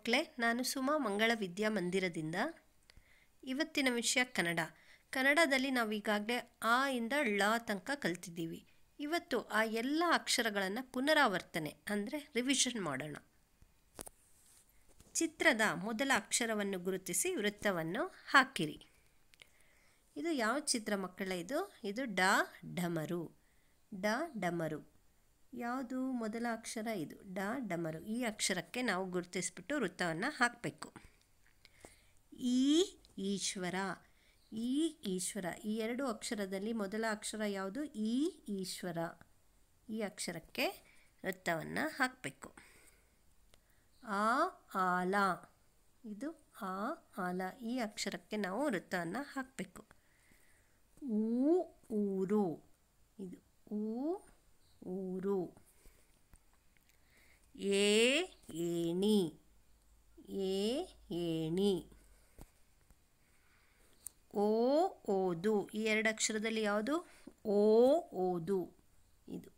ಮಕ್ಕಳೇ ನಾನು ಸುಮಾ ಮಂಗಳ ವಿದ್ಯಾ ಮಂದಿರದಿಂದ ಇವತ್ತಿನ ವಿಷಯ ಕನ್ನಡ ಕನ್ನಡದಲ್ಲಿ ನಾವು ಈಗಾಗಲೇ ಆ ಇಂದ ಳ ತನಕ ಕಲ್ತಿದ್ದೀವಿ ಇವತ್ತು ಆ ಎಲ್ಲ ಅಕ್ಷರಗಳನ್ನು ಪುನರಾವರ್ತನೆ ಅಂದರೆ ರಿವಿಷನ್ ಮಾಡೋಣ ಚಿತ್ರದ ಮೊದಲ ಅಕ್ಷರವನ್ನು ಗುರುತಿಸಿ ವೃತ್ತವನ್ನು ಹಾಕಿರಿ ಇದು ಯಾವ ಚಿತ್ರ ಮಕ್ಕಳೇ ಇದು ಇದು ಡ ಡಮರು ಡ ಡಮರು ಯಾವುದು ಮೊದಲ ಅಕ್ಷರ ಇದು ಡ ಡಮರು ಈ ಅಕ್ಷರಕ್ಕೆ ನಾವು ಗುರುತಿಸ್ಬಿಟ್ಟು ವೃತ್ತವನ್ನು ಹಾಕಬೇಕು ಈ ಈಶ್ವರ ಈ ಈಶ್ವರ ಈ ಎರಡು ಅಕ್ಷರದಲ್ಲಿ ಮೊದಲ ಅಕ್ಷರ ಯಾವುದು ಈ ಈಶ್ವರ ಈ ಅಕ್ಷರಕ್ಕೆ ವೃತ್ತವನ್ನು ಹಾಕಬೇಕು ಆ ಆಲ ಇದು ಆ ಆಲ ಈ ಅಕ್ಷರಕ್ಕೆ ನಾವು ವೃತ್ತವನ್ನು ಹಾಕಬೇಕು ಊ ಊರು ಇದು ಊ ಊರು ಏ ಏಣಿ ಏ ಏಣಿ ಓ ಓದು ಈ ಎರಡು ಅಕ್ಷರದಲ್ಲಿ ಯಾವುದು ಓ ಓದು ಇದು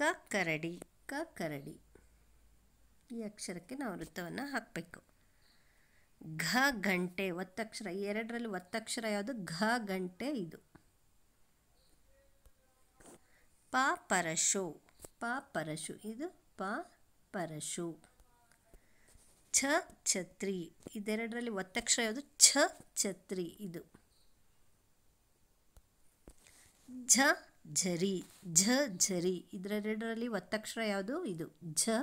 ಕ ಕರಡಿ ಕ ಕರಡಿ ಈ ಅಕ್ಷರಕ್ಕೆ ನಾವು ವೃತ್ತವನ್ನು ಹಾಕಬೇಕು ಘ ಗಂಟೆ ಒತ್ತಕ್ಷರ ಎರಡರಲ್ಲಿ ಒತ್ತಕ್ಷರ ಯಾವುದು ಘ ಗಂಟೆ ಇದು ಪ ಪರಶು ಪ ಪರಶು ಇದು ಪ ಪರಶು ಛ ಛತ್ರಿ ಇದೆರಡರಲ್ಲಿ ಒತ್ತಕ್ಷರ ಯಾವುದು ಛ ಛತ್ರಿ ಇದು ಝ ಝರಿ ಝ ಝರಿ ಇದರೆರಡರಲ್ಲಿ ಒತ್ತಕ್ಷರ ಯಾವುದು ಇದು ಝ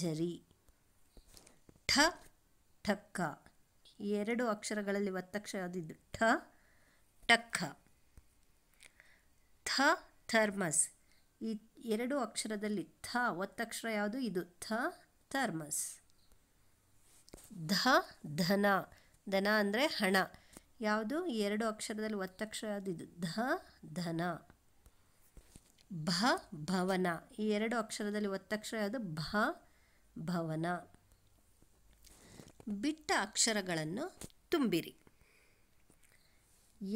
ಝರಿ ಠ ಠಕ್ಕ ಎರಡು ಅಕ್ಷರಗಳಲ್ಲಿ ಒತ್ತಕ್ಷರ ಯಾವುದು ಇದು ಠ ಟಕ್ಕ ಥ ಥರ್ಮಸ್ ಈ ಎರಡು ಅಕ್ಷರದಲ್ಲಿ ಥ ಒತ್ತಕ್ಷರ ಯಾವುದು ಇದು ಥ ಥರ್ಮಸ್ ಧ ಧನ ಧನ ಅಂದರೆ ಹಣ ಯಾವುದು ಎರಡು ಅಕ್ಷರದಲ್ಲಿ ಒತ್ತಕ್ಷರ ಯಾವುದು ಇದು ಧ ಧನ ಭ ಭವನ ಈ ಎರಡು ಅಕ್ಷರದಲ್ಲಿ ಒತ್ತಕ್ಷರ ಯಾವುದು ಭ ಭವನ ಬಿಟ್ಟ ಅಕ್ಷರಗಳನ್ನು ತುಂಬಿರಿ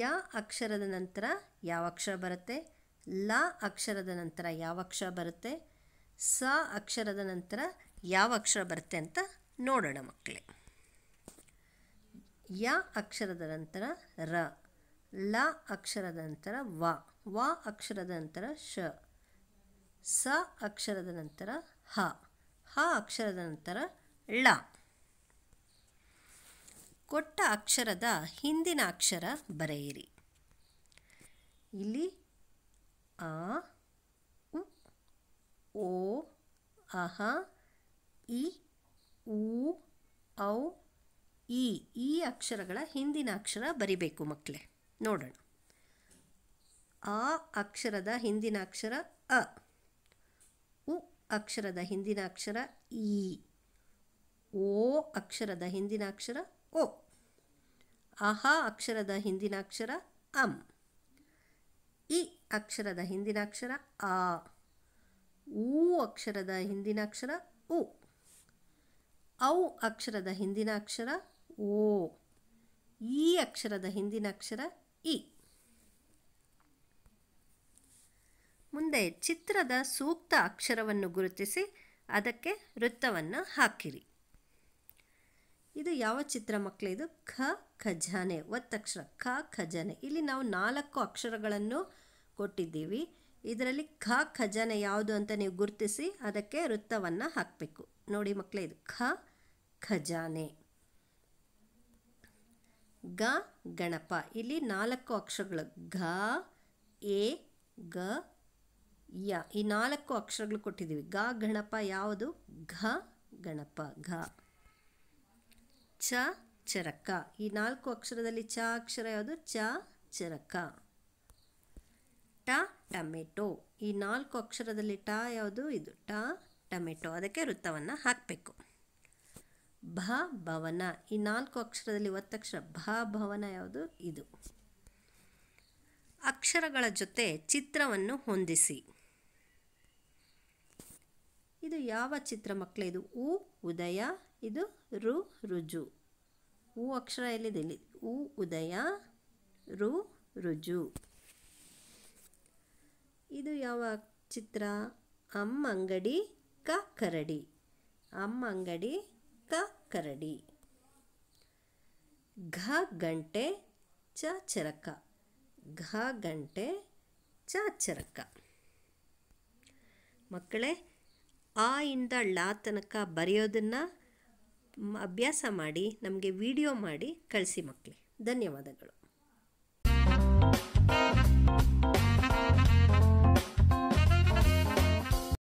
ಯಾ ಅಕ್ಷರದ ನಂತರ ಯಾವ ಅಕ್ಷರ ಬರುತ್ತೆ ಲ ಅಕ್ಷರದ ನಂತರ ಯಾವ ಅಕ್ಷರ ಬರುತ್ತೆ ಸ ಅಕ್ಷರದ ನಂತರ ಯಾವ ಅಕ್ಷರ ಬರುತ್ತೆ ಅಂತ ನೋಡೋಣ ಮಕ್ಕಳೇ ಯ ಅಕ್ಷರದ ನಂತರ ರ ಲ ಅಕ್ಷರದ ನಂತರ ವ ವ ಅಕ್ಷರದ ನಂತರ ಶ ಸ ಅಕ್ಷರದ ನಂತರ ಹ ಹ ಅಕ್ಷರದ ನಂತರ ಳ ಕೊಟ್ಟ ಅಕ್ಷರದ ಹಿಂದಿನ ಅಕ್ಷರ ಬರೆಯಿರಿ ಇಲ್ಲಿ ಆ ಉ ಓ ಅಹ ಇ ಊ ಔ ಈ ಈ ಅಕ್ಷರಗಳ ಹಿಂದಿನ ಅಕ್ಷರ ಬರಿಬೇಕು ಮಕ್ಕಳೇ ನೋಡೋಣ ಆ ಅಕ್ಷರದ ಹಿಂದಿನ ಅಕ್ಷರ ಅ ಉ ಅಕ್ಷರದ ಹಿಂದಿನ ಅಕ್ಷರ ಇ ಓ ಅಕ್ಷರದ ಹಿಂದಿನ ಅಕ್ಷರ ಅಹಾ ಅಕ್ಷರದ ಹಿಂದಿನ ಅಕ್ಷರ ಅಂ ಇ ಅಕ್ಷರದ ಹಿಂದಿನ ಅಕ್ಷರ ಆ ಊ ಅಕ್ಷರದ ಹಿಂದಿನ ಅಕ್ಷರ ಉ ಔ ಅಕ್ಷರದ ಹಿಂದಿನ ಅಕ್ಷರ ಓ ಈ ಅಕ್ಷರದ ಹಿಂದಿನ ಅಕ್ಷರ ಇ ಮುಂದೆ ಚಿತ್ರದ ಸೂಕ್ತ ಅಕ್ಷರವನ್ನು ಗುರುತಿಸಿ ಅದಕ್ಕೆ ವೃತ್ತವನ್ನು ಹಾಕಿರಿ ಇದು ಯಾವ ಚಿತ್ರ ಮಕ್ಕಳು ಇದು ಖ ಖಜಾನೆ ಒತ್ತಕ್ಷರ ಖ ಖಜಾನೆ ಇಲ್ಲಿ ನಾವು ನಾಲ್ಕು ಅಕ್ಷರಗಳನ್ನು ಕೊಟ್ಟಿದ್ದೀವಿ ಇದರಲ್ಲಿ ಖ ಖಜಾನೆ ಯಾವುದು ಅಂತ ನೀವು ಗುರುತಿಸಿ ಅದಕ್ಕೆ ವೃತ್ತವನ್ನು ಹಾಕಬೇಕು ನೋಡಿ ಮಕ್ಕಳೇ ಇದು ಖ ಖಜಾನೆ ಗ ಗಣಪ ಇಲ್ಲಿ ನಾಲ್ಕು ಅಕ್ಷರಗಳು ಘ ಎ ಗ ಯ ಈ ನಾಲ್ಕು ಅಕ್ಷರಗಳು ಕೊಟ್ಟಿದ್ದೀವಿ ಗ ಗಣಪ ಯಾವುದು ಘ ಗಣಪ ಘ ಚ ಚರಕ ಈ ನಾಲ್ಕು ಅಕ್ಷರದಲ್ಲಿ ಚ ಅಕ್ಷರ ಯಾವುದು ಚ ಚರಕ ಟ ಟಮೆಟೊ ಈ ನಾಲ್ಕು ಅಕ್ಷರದಲ್ಲಿ ಟ ಯಾವುದು ಇದು ಟ ಟಮೆಟೊ ಅದಕ್ಕೆ ವೃತ್ತವನ್ನು ಹಾಕಬೇಕು ಭ ಭವನ ಈ ನಾಲ್ಕು ಅಕ್ಷರದಲ್ಲಿ ಒತ್ತಕ್ಷರ ಭ ಭವನ ಯಾವುದು ಇದು ಅಕ್ಷರಗಳ ಜೊತೆ ಚಿತ್ರವನ್ನು ಹೊಂದಿಸಿ ಇದು ಯಾವ ಚಿತ್ರ ಮಕ್ಕಳು ಇದು ಉ ಉದಯ ಇದು ರು ರುಜು ಉ ಅಕ್ಷರ ಎಲ್ಲಿದೆ ಇಲ್ಲಿ ಉ ಉದಯ ರು ರುಜು ಇದು ಯಾವ ಚಿತ್ರ ಅಮ್ಮ ಅಂಗಡಿ ಕ ಕರಡಿ ಅಮ್ಮ ಅಂಗಡಿ ಕ ಕರಡಿ ಘ ಗಂಟೆ ಚ ಚರಕ ಘ ಗಂಟೆ ಚ ಚರಕ ಮಕ್ಕಳೇ ಆ ಇಂದ ಳ ತನಕ ಬರೆಯೋದನ್ನು ಅಭ್ಯಾಸ ಮಾಡಿ ನಮಗೆ ವಿಡಿಯೋ ಮಾಡಿ ಕಳಿಸಿ ಮಕ್ಕಳೇ ಧನ್ಯವಾದಗಳು